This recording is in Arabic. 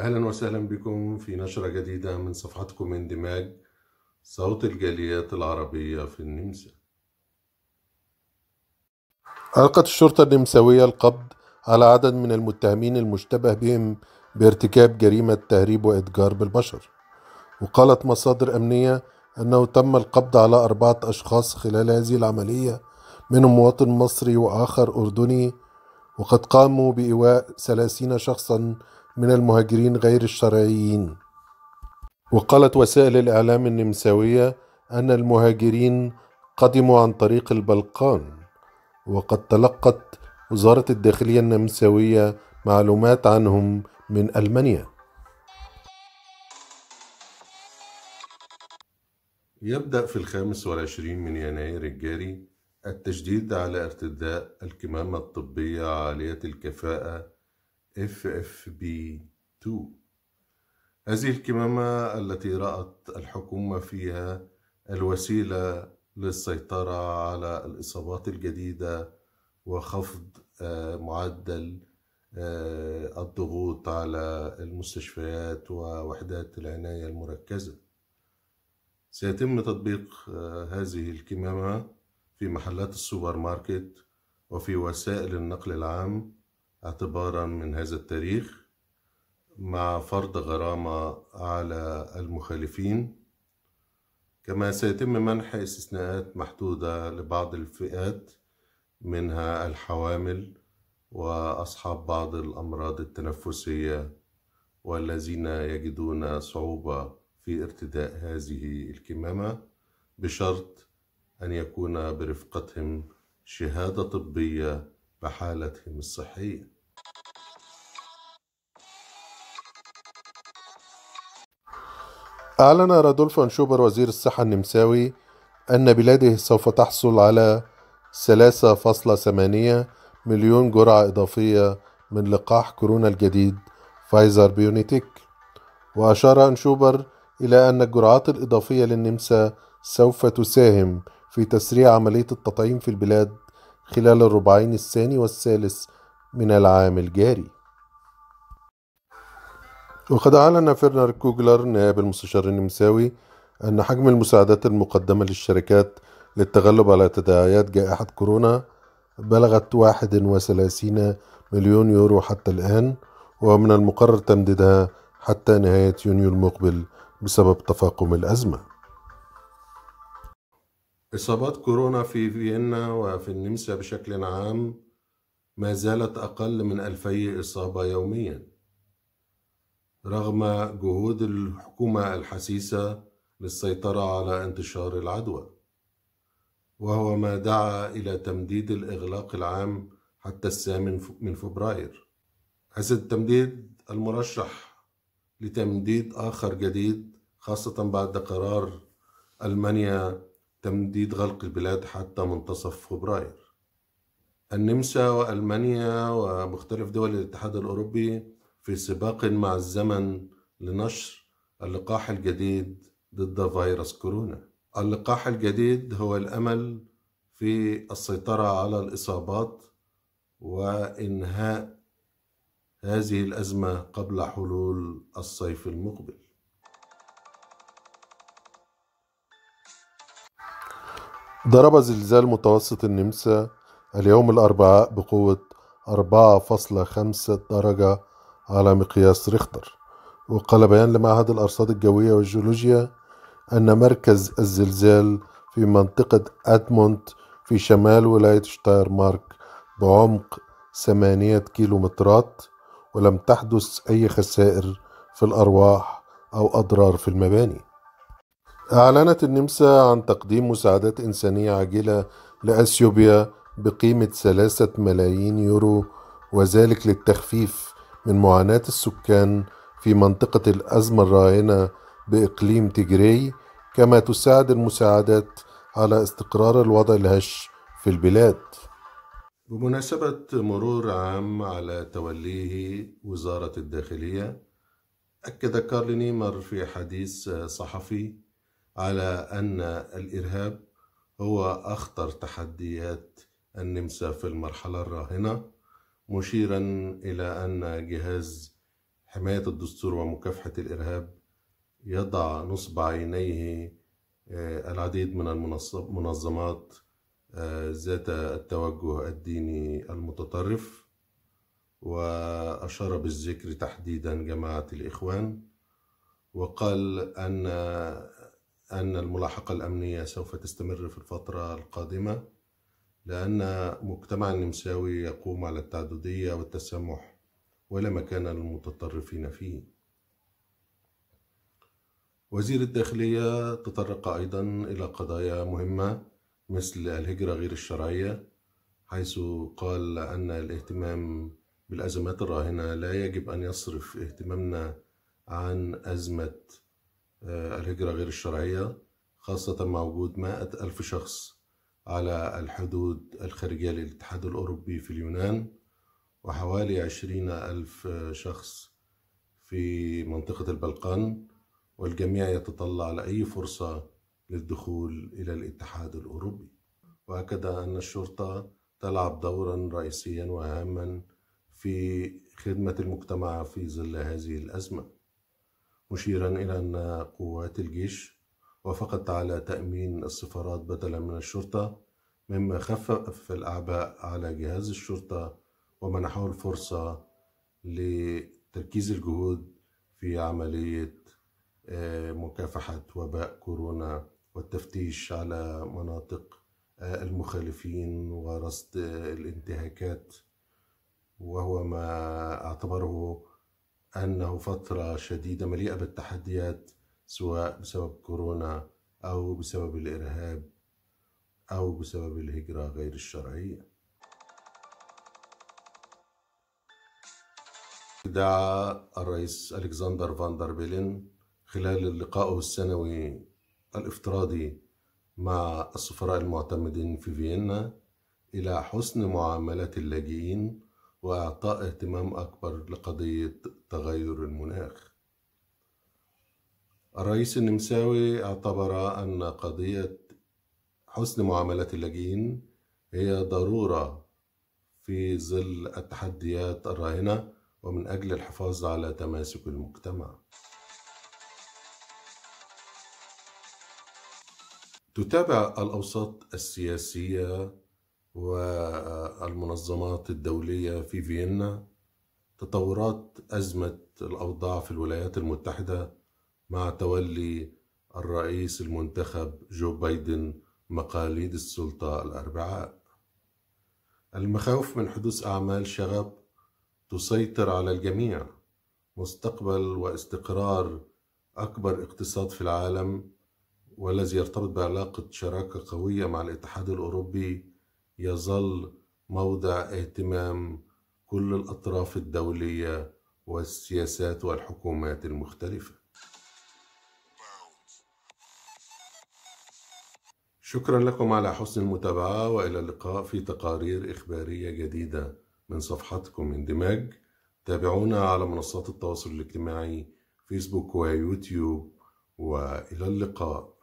أهلا وسهلا بكم في نشرة جديدة من صفحتكم اندماج صوت الجاليات العربية في النمسا ألقت الشرطة النمساوية القبض على عدد من المتهمين المشتبه بهم بارتكاب جريمة تهريب وإتجار بالبشر وقالت مصادر أمنية أنه تم القبض على أربعة أشخاص خلال هذه العملية منهم مواطن مصري وآخر أردني وقد قاموا بإيواء ثلاثين شخصا من المهاجرين غير الشرعيين وقالت وسائل الإعلام النمساوية أن المهاجرين قدموا عن طريق البلقان وقد تلقت وزارة الداخلية النمساوية معلومات عنهم من ألمانيا يبدأ في الخامس والعشرين من يناير الجاري التشديد على ارتداء الكمامة الطبية عالية الكفاءة اف اف بي 2 هذه الكمامة التي رأت الحكومة فيها الوسيلة للسيطرة على الإصابات الجديدة وخفض آه، معدل آه، الضغوط على المستشفيات ووحدات العناية المركزة سيتم تطبيق آه، هذه الكمامة في محلات السوبر ماركت وفي وسائل النقل العام اعتبارا من هذا التاريخ مع فرض غرامة على المخالفين كما سيتم منح استثناءات محدودة لبعض الفئات منها الحوامل وأصحاب بعض الأمراض التنفسية والذين يجدون صعوبة في ارتداء هذه الكمامة بشرط أن يكون برفقتهم شهادة طبية بحالتهم الصحية أعلن رادولف أنشوبر وزير الصحة النمساوي أن بلاده سوف تحصل على 3.8 مليون جرعة إضافية من لقاح كورونا الجديد فايزر بيونيتك وأشار أنشوبر إلى أن الجرعات الإضافية للنمسا سوف تساهم في تسريع عملية التطعيم في البلاد خلال الربعين الثاني والثالث من العام الجاري وقد أعلن فيرنر كوجلر نائب المستشار النمساوي أن حجم المساعدات المقدمة للشركات للتغلب على تداعيات جائحة كورونا بلغت 31 مليون يورو حتى الآن ومن المقرر تمديدها حتى نهاية يونيو المقبل بسبب تفاقم الأزمة إصابات كورونا في فيينا وفي النمسا بشكل عام ما زالت أقل من ألفي إصابة يوميا رغم جهود الحكومة الحسيسة للسيطرة على انتشار العدوى وهو ما دعا إلى تمديد الإغلاق العام حتى الثامن من فبراير حيث التمديد المرشح لتمديد آخر جديد خاصة بعد قرار ألمانيا تمديد غلق البلاد حتى منتصف فبراير النمسا وألمانيا ومختلف دول الاتحاد الأوروبي في سباق مع الزمن لنشر اللقاح الجديد ضد فيروس كورونا اللقاح الجديد هو الأمل في السيطرة على الإصابات وإنهاء هذه الأزمة قبل حلول الصيف المقبل ضرب زلزال متوسط النمسا اليوم الأربعاء بقوة 4.5 درجة على مقياس ريختر وقال بيان لمعهد الأرصاد الجوية والجيولوجيا أن مركز الزلزال في منطقة أدمونت في شمال ولاية شتايرمارك بعمق ثمانية كيلومترات ولم تحدث أي خسائر في الأرواح أو أضرار في المباني أعلنت النمسا عن تقديم مساعدات إنسانية عاجلة لأثيوبيا بقيمة ثلاثة ملايين يورو وذلك للتخفيف من معاناة السكان في منطقة الأزمة الراهنة بإقليم تجري كما تساعد المساعدات على استقرار الوضع الهش في البلاد بمناسبة مرور عام على توليه وزارة الداخلية أكد كارل نيمر في حديث صحفي على أن الإرهاب هو أخطر تحديات النمسا في المرحلة الراهنة مشيرا إلى أن جهاز حماية الدستور ومكافحة الإرهاب يضع نصب عينيه آه، العديد من المنظمات آه، ذات التوجه الديني المتطرف وأشار بالذكر تحديدا جماعة الإخوان وقال أن أن الملاحقة الأمنية سوف تستمر في الفترة القادمة لأن مجتمع النمساوي يقوم على التعددية والتسامح ولا مكان للمتطرفين فيه وزير الداخلية تطرق أيضا إلى قضايا مهمة مثل الهجرة غير الشرعية حيث قال أن الاهتمام بالأزمات الراهنة لا يجب أن يصرف اهتمامنا عن أزمة آه، الهجرة غير الشرعية خاصة مع وجود مائة ألف شخص على الحدود الخارجية للاتحاد الأوروبي في اليونان وحوالي عشرين ألف شخص في منطقة البلقان والجميع يتطلع لأي فرصة للدخول إلى الاتحاد الأوروبي وأكد أن الشرطة تلعب دورا رئيسيا وهاما في خدمة المجتمع في ظل هذه الأزمة مشيرا إلى أن قوات الجيش وافقت على تأمين السفارات بدلا من الشرطة مما خفف الأعباء على جهاز الشرطة ومنحه الفرصة لتركيز الجهود في عملية آه، مكافحة وباء كورونا والتفتيش على مناطق آه، المخالفين ورصد الانتهاكات وهو ما اعتبره أنه فترة شديدة مليئة بالتحديات سواء بسبب كورونا أو بسبب الإرهاب أو بسبب الهجرة غير الشرعية دعا الرئيس ألكسندر فاندر بيلين خلال لقائه السنوي الافتراضي مع السفراء المعتمدين في فيينا إلى حسن معاملة اللاجئين وإعطاء اهتمام أكبر لقضية تغير المناخ الرئيس النمساوي اعتبر أن قضية حسن معاملة اللاجئين هي ضرورة في ظل التحديات الراهنة ومن أجل الحفاظ على تماسك المجتمع تتابع الأوساط السياسية والمنظمات الدولية في فيينا تطورات أزمة الأوضاع في الولايات المتحدة مع تولي الرئيس المنتخب جو بايدن مقاليد السلطة الأربعاء المخاوف من حدوث أعمال شغب تسيطر على الجميع مستقبل واستقرار أكبر اقتصاد في العالم والذي يرتبط بعلاقة شراكة قوية مع الاتحاد الأوروبي يظل موضع اهتمام كل الأطراف الدولية والسياسات والحكومات المختلفة. شكرا لكم على حسن المتابعة وإلى اللقاء في تقارير إخبارية جديدة من صفحتكم اندماج تابعونا على منصات التواصل الاجتماعي فيسبوك ويوتيوب وإلى اللقاء